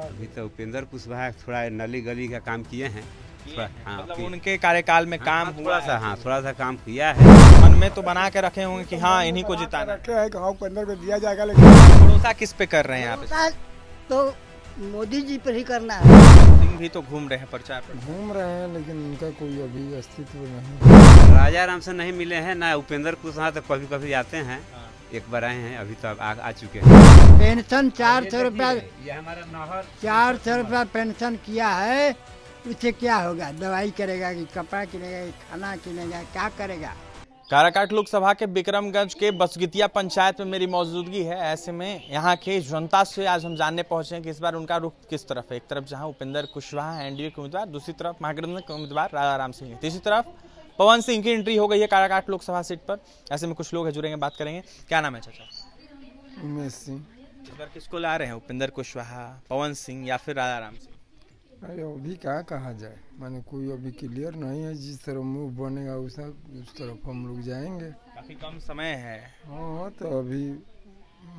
अभी तो उपेंद्र कुशवाहा थोड़ा नली गली का काम किए हैं हाँ मतलब उनके कार्यकाल में हाँ, काम हाँ, हुआ सा हाँ थोड़ा सा काम किया है मन में तो बना के रखे होंगे कि हाँ इन्हीं को जिताना रखे है गाँव के अंदर दिया जाएगा लेकिन भरोसा किस पे कर रहे हैं आप तो मोदी जी पर ही करना है सिंह भी तो घूम रहे हैं प्रचार पर घूम रहे हैं लेकिन उनका कोई अभी अस्तित्व नहीं राजा राम से नहीं मिले हैं ना उपेंद्र कुशवाहा तो कभी कभी आते हैं हाँ। एक बार आए हैं अभी तो आ चुके हैं पेंशन चार सौ रुपया चार सौ रुपया पेंशन किया है उसे क्या होगा दवाई करेगा कि कपड़ा किनेगा खाना किनेगा क्या करेगा काराकाट लोकसभा के बिक्रमगंज के बसगितिया पंचायत में मेरी मौजूदगी है ऐसे में यहाँ के जनता से आज हम जानने पहुंचे हैं कि इस बार उनका रुख किस तरफ है एक तरफ जहाँ उपेंद्र कुशवाहा एनडीए के उम्मीदवार दूसरी तरफ महागठबंधन के उम्मीदवार राधा राम सिंह तीसरी तरफ पवन सिंह की एंट्री हो गई है काराकाट लोकसभा सीट पर ऐसे में कुछ लोग है जुड़ेंगे बात करेंगे क्या नाम है चाचा उमेश सिंह इस बार किसको ला रहे हैं उपेंद्र कुशवाहा पवन सिंह या फिर राम सिंह अरे अभी कहाँ कहा जाए मैंने कोई अभी क्लियर नहीं है जिस तरह मूव बनेगा उस तरफ हम लोग जाएंगे काफी कम समय है हाँ तो अभी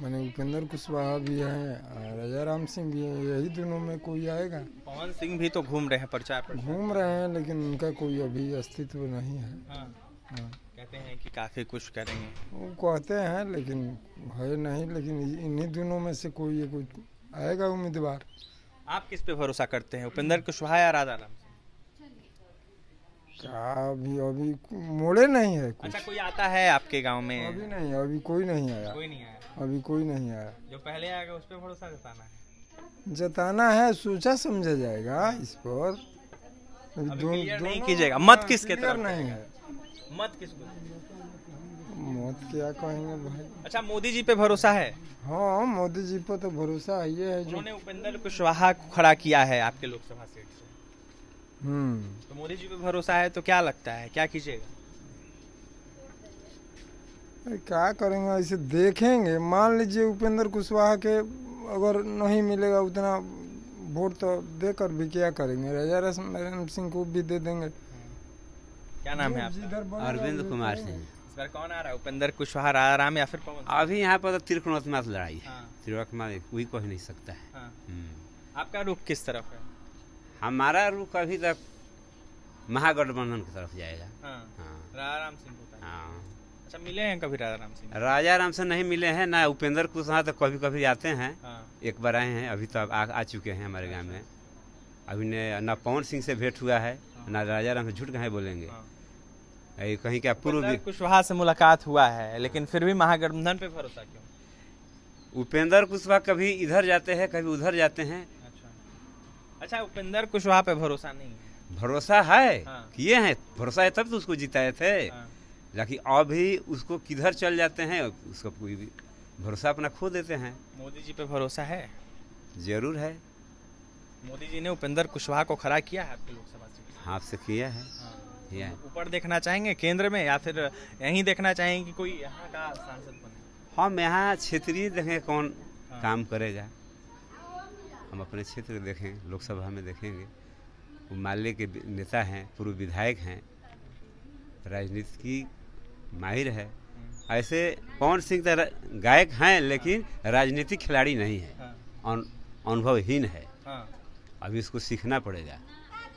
मैंने उपेंद्र कुशवाहा भी है राजा राम सिंह भी है यही दोनों में कोई आएगा पवन सिंह भी तो घूम रहे हैं प्रचार घूम रहे हैं लेकिन उनका कोई अभी अस्तित्व नहीं है हाँ। हाँ। कहते हैं कि काफ़ी कुछ करेंगे वो कहते हैं लेकिन है नहीं लेकिन इन्हीं दोनों में से कोई ये कुछ आएगा उम्मीदवार आप किस पे भरोसा करते हैं उपेंद्र कुशवाहा या राधा राम क्या अभी अभी मोड़े नहीं है कुछ अच्छा कोई आता है आपके गांव में अभी नहीं अभी कोई नहीं आया कोई नहीं आया अभी कोई नहीं आया जो पहले आएगा उस पर भरोसा जताना है जताना है सोचा समझा जाएगा इस पर दो, दो, नहीं कीजिएगा मत हाँ, किसके तरफ नहीं है मत किसको मत क्या कहेंगे भाई अच्छा मोदी जी पे भरोसा है हाँ मोदी जी पे तो भरोसा ये है जो उपेंद्र कुशवाहा को खड़ा किया है आपके लोकसभा सीट से हम्म तो मोदी जी पे भरोसा है तो क्या लगता है क्या कीजिएगा क्या करेंगे ऐसे देखेंगे मान लीजिए उपेंद्र कुशवाहा के अगर नहीं मिलेगा उतना वोट तो देकर भी क्या करेंगे राजा रश्म सिंह को भी दे देंगे क्या नाम है आपका अरविंद कुमार सिंह इस बार कौन आ रहा है उपेंद्र कुशवाहा राम या फिर अभी यहाँ पर त्रिकोणात्मक तो लड़ाई है हाँ। त्रिकोणात्मा कोई कह नहीं सकता है हाँ। हम्म। आपका रुख किस तरफ है हमारा रुख अभी तक महागठबंधन की तरफ जाएगा हाँ। राम सिंह अच्छा मिले हैं कभी राजा राम सिंह राजा राम से नहीं मिले हैं ना उपेंद्र कुशवाहा तो कभी कभी आते हैं एक बार आए हैं अभी तो आ, आ चुके हैं हमारे गाँव अच्छा। में अभी न पवन सिंह से भेंट हुआ है ना राजा राम से झूठ कहाँ बोलेंगे कहीं क्या मतलब पूर्व कुशवाहा से मुलाकात हुआ है लेकिन फिर भी महागठबंधन पे भरोसा क्यों उपेंद्र कुशवाहा कभी इधर जाते हैं कभी उधर जाते हैं अच्छा अच्छा उपेंद्र कुशवाहा पे भरोसा नहीं है भरोसा है हाँ। किए हैं भरोसा है तब तो उसको जिताए थे हाँ। लेकिन अभी उसको किधर चल जाते हैं उसको कोई भी भरोसा अपना खो देते हैं मोदी जी पे भरोसा है जरूर है मोदी जी ने उपेंद्र कुशवाहा को खड़ा किया है आपकी लोकसभा से हाँ आपसे किया है हाँ। ऊपर देखना चाहेंगे केंद्र में या फिर यहीं देखना चाहेंगे कि कोई यहाँ का सांसद बने हम हाँ, यहाँ क्षेत्रीय देखें कौन हाँ। काम करेगा हम अपने क्षेत्र देखें लोकसभा में देखेंगे वो माल्य के नेता हैं पूर्व विधायक हैं राजनीति की माहिर है हाँ। ऐसे पवन सिंह तो गायक हैं लेकिन राजनीतिक खिलाड़ी नहीं है अनुभवहीन है अभी इसको सीखना पड़ेगा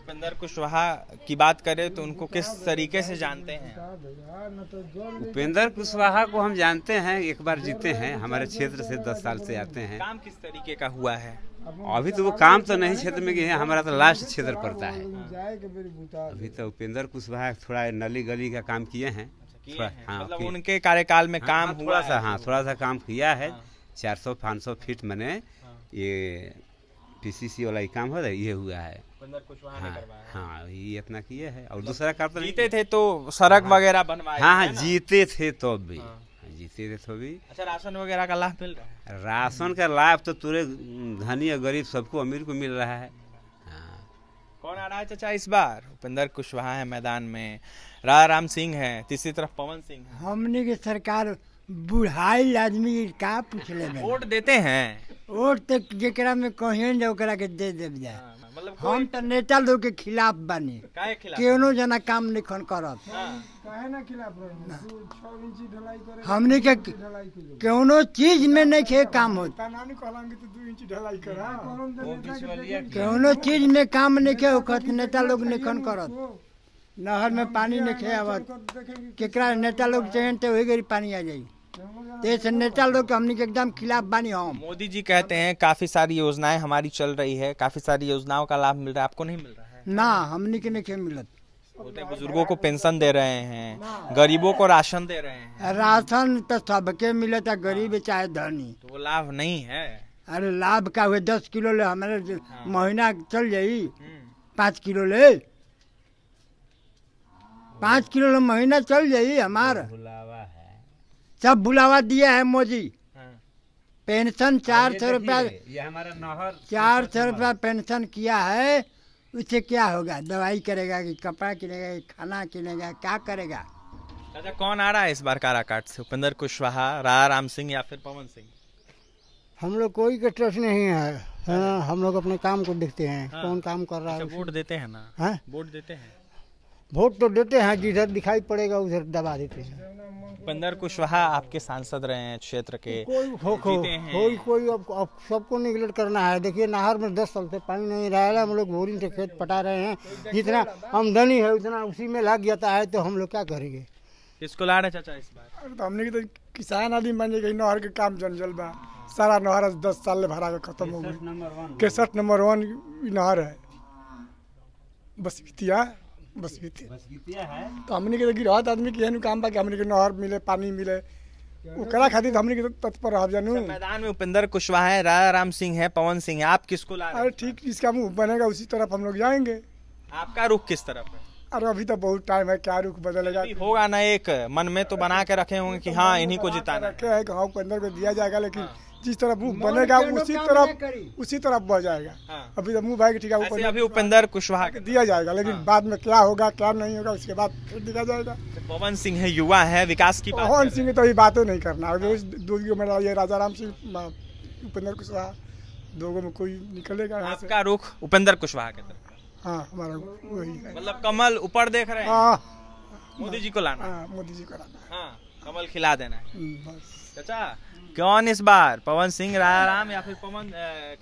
उपेंद्र कुशवाहा की बात करें तो उनको किस तरीके से जानते हैं उपेंद्र कुशवाहा को हम जानते हैं एक बार जीते हैं हमारे क्षेत्र से दस साल से आते हैं काम किस तरीके का हुआ है अभी तो वो काम तो नहीं क्षेत्र में गए हमारा तो लास्ट क्षेत्र पड़ता है हाँ। अभी तो उपेंद्र कुशवाहा थोड़ा नली गली का काम किए हैं अच्छा, हाँ मतलब उनके कार्यकाल में हाँ, काम हाँ, थोड़ा सा हाँ थोड़ा सा काम किया है चार सौ पाँच सौ फीट मैंने ये पीसीसी वाला काम हो रहा है ये हुआ है सिकंदर कुछ वहाँ हाँ, हाँ, ये अपना किया है और मतलब दूसरा काम तो जीते थे तो सड़क हाँ, हाँ। वगैरह बनवाए हाँ जीते थे तो भी जीते थे तो भी अच्छा राशन वगैरह का लाभ मिल रहा है राशन का लाभ तो तुरे धनी और गरीब सबको अमीर को मिल रहा है कौन आ रहा है चाचा इस बार उपेंद्र कुशवाहा है मैदान में राधा राम सिंह है तीसरी तरफ पवन सिंह हमने की सरकार बुढ़ाई आदमी का पूछ ले अच्छा, वोट देते हैं वोट तो जेकरा में कहियन जा ओकरा के दे दे जाए हाँ, हाँ, मतलब हम तो नेता लोग के खिलाफ बानी केनो जना काम निखन करब हमने के कोनो चीज में नहीं के काम होत कोनो तो हाँ। तो चीज में काम नहीं के ओकत नेता लोग निखन करत नहर में पानी नहीं खे आवत केकरा नेता लोग चाहिए तो वही गरी पानी आ जाई देश तो नेता लोग हमने के एकदम खिलाफ बनी हो मोदी जी कहते हैं काफी सारी योजनाएं हमारी चल रही है काफी सारी योजनाओं का लाभ मिल रहा है आपको नहीं मिल रहा है ना हमने के नहीं मिलत बोलते को पेंशन दे रहे हैं गरीबों को राशन दे रहे हैं राशन तो सबके मिलता गरीब हाँ। चाहे धनी तो वो लाभ नहीं है अरे लाभ का हुए दस किलो ले हमारे हाँ। महीना चल जाये हम्म। पाँच किलो ले पाँच किलो ले महीना चल जाये हमारा सब बुलावा दिया है मोदी हाँ। पेंशन चार सौ रुपया चार सौ रुपया पेंशन किया है उससे क्या होगा दवाई करेगा कि कपड़ा किनेगा कि खाना किनेगा क्या करेगा अच्छा कौन आ रहा है इस बार काराकाट से उपेंद्र कुशवाहा रा राम सिंह या फिर पवन सिंह हम लोग कोई का नहीं है हाँ, हाँ। हम लोग अपने काम को देखते हैं कौन काम कर रहा है अच्छा, वोट देते हैं ना वोट देते हैं वोट तो देते हैं जिधर दिखाई पड़ेगा उधर दबा देते हैं बंदर कुशवाहा आपके सांसद रहे हैं क्षेत्र के कोई हो, कोई कोई अब, अब सबको निगलेक्ट करना है देखिए नहर में दस साल से पानी नहीं रहा है हम लोग बोरिंग से खेत पटा रहे हैं जितना आमदनी है उतना उसी में लग जाता है तो हम लोग क्या करेंगे किसको ला रहे चाचा इस बार तो हमने तो किसान आदमी मान जाए नहर के काम जन जल बा सारा नहर दस साल भरा के खत्म हो गई केसठ नंबर वन नहर है बस इतिया बस बीती तो हमने के गिरहत आदमी के हनु काम बा कि हमने के नहर मिले पानी मिले उकरा खातिर तो हमने के तत्पर रह जानु मैदान में उपेंद्र कुशवाहा है राजा राम सिंह है पवन सिंह है आप किसको ला अरे ठीक जिसका मुंह बनेगा उसी तरफ हम लोग जाएंगे आपका रुख किस तरफ है अरे अभी तो बहुत टाइम है क्या रुख बदलेगा होगा ना एक मन में तो बना के रखे होंगे कि हाँ इन्हीं को जिताना रखे है कि हाँ उपेंद्र को दिया जाएगा लेकिन हाँ। जिस तरह मुंह बनेगा उसी तरफ उसी तरफ बढ़ जाएगा हाँ। अभी तो मुंह भाई ठीक है ऊपर अभी उपेंद्र कुशवाहा दिया जाएगा लेकिन हाँ। बाद में क्या होगा क्या नहीं होगा उसके बाद फिर दिया जाएगा तो पवन सिंह है युवा है विकास की पवन सिंह तो अभी बातें नहीं करना रोज हाँ। ये राजा राम सिंह उपेंद्र कुशवाहा लोगों में कोई निकलेगा आपका रुख उपेंद्र कुशवाहा के तरफ हाँ हमारा वही मतलब कमल ऊपर देख रहे हैं हाँ। मोदी जी को लाना हाँ, मोदी जी को लाना कमल खिला देना है हम्म, बस कौन इस बार पवन सिंह राम या फिर पवन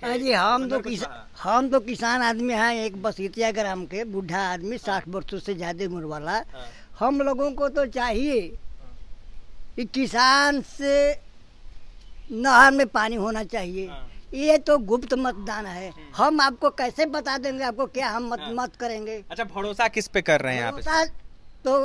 अरे हाँ हम तो किसान हम तो किसान आदमी हैं एक बसितिया ग्राम के बुढ़ा आदमी साठ वर्षों से ज्यादा उम्र वाला हाँ। हम लोगों को तो चाहिए कि किसान से नहर में पानी होना चाहिए हाँ। ये तो गुप्त मतदान है हम आपको कैसे बता देंगे आपको क्या हम मत मत करेंगे अच्छा भरोसा किस पे कर रहे हैं आप तो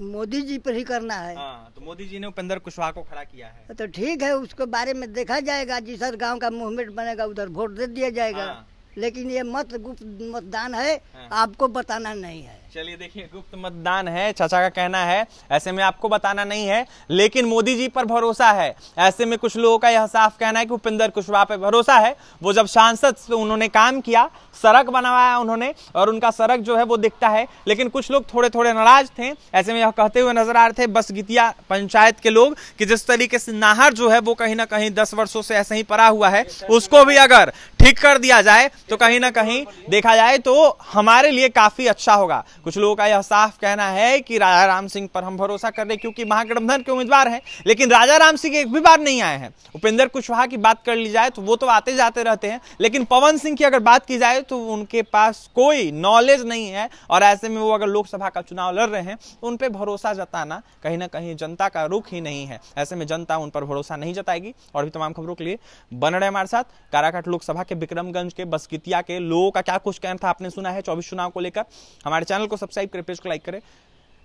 मोदी जी पर ही करना है आ, हाँ, तो मोदी जी ने उपेंद्र कुशवाहा को खड़ा किया है तो ठीक है उसके बारे में देखा जाएगा जिस गांव का मूवमेंट बनेगा उधर वोट दे दिया जाएगा आ, हाँ। लेकिन ये मत गुप्त मतदान है आ, हाँ। आपको बताना नहीं है चलिए देखिए गुप्त मतदान है चाचा का कहना है ऐसे में आपको बताना नहीं है लेकिन मोदी जी पर भरोसा है ऐसे में कुछ लोगों का यह साफ कहना है कि उपेंद्र कुशवाहा पर भरोसा है वो जब सांसद उन्होंने काम किया सड़क बनवाया उन्होंने और उनका सड़क जो है वो दिखता है लेकिन कुछ लोग थोड़े थोड़े नाराज थे ऐसे में यह कहते हुए नजर आ रहे थे बस गीतिया पंचायत के लोग कि जिस तरीके से नाहर जो है वो कहीं ना कहीं दस वर्षों से ऐसे ही पड़ा हुआ है उसको भी अगर ठीक कर दिया जाए तो कहीं ना कहीं देखा जाए तो हमारे लिए काफी अच्छा होगा कुछ लोगों का यह साफ कहना है कि राजा राम सिंह पर हम भरोसा कर रहे क्योंकि महागठबंधन के उम्मीदवार हैं लेकिन राजा राम सिंह एक भी बार नहीं आए हैं उपेंद्र कुशवाहा की बात कर ली जाए तो वो तो आते जाते रहते हैं लेकिन पवन सिंह की अगर बात की जाए तो उनके पास कोई नॉलेज नहीं है और ऐसे में वो अगर लोकसभा का चुनाव लड़ रहे हैं तो उन पर भरोसा जताना कहीं ना कहीं जनता का रुख ही नहीं है ऐसे में जनता उन पर भरोसा नहीं जताएगी और भी तमाम खबरों के लिए बन रहे हमारे साथ काराकाट लोकसभा के विक्रमगंज के बसकितिया के लोगों का क्या कुछ कहना था आपने सुना है चौबीस चुनाव को लेकर हमारे चैनल को सब्सक्राइब करें पेज को लाइक करें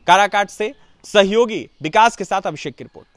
काराकाट से सहयोगी विकास के साथ अभिषेक की रिपोर्ट